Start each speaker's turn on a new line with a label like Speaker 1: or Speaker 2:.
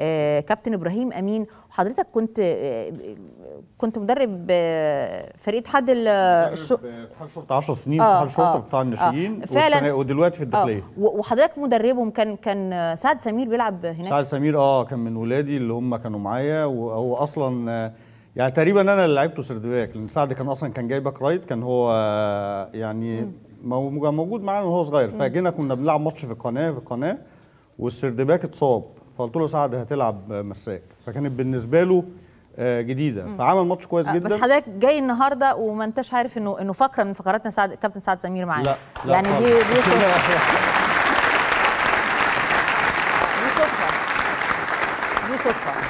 Speaker 1: آه، كابتن ابراهيم امين وحضرتك كنت آه، كنت مدرب آه، فريق اتحاد الشرطه
Speaker 2: 10 سنين اتحاد الشرطه بتاع الناشئين فعلا ودلوقتي في الداخليه
Speaker 1: وحضرتك مدربهم كان كان سعد سمير بيلعب هناك
Speaker 2: سعد سمير اه كان من ولادي اللي هم كانوا معايا وهو اصلا يعني تقريبا انا اللي لعبته سردباك لان سعد كان اصلا كان جاي باك رايت كان هو يعني موجود معانا وهو صغير فجينا كنا بنلعب ماتش في القناه في القناه والسردباك اتصاب فقلت له سعد هتلعب مساك فكانت بالنسبه له آه، جديده فعمل ماتش كويس آه، جدا بس حضرتك
Speaker 1: جاي النهارده وما انتش عارف انه انه فقره من فقراتنا سعد كابتن سعد سمير معانا لا, لا يعني دي دي صدفه دي صدفه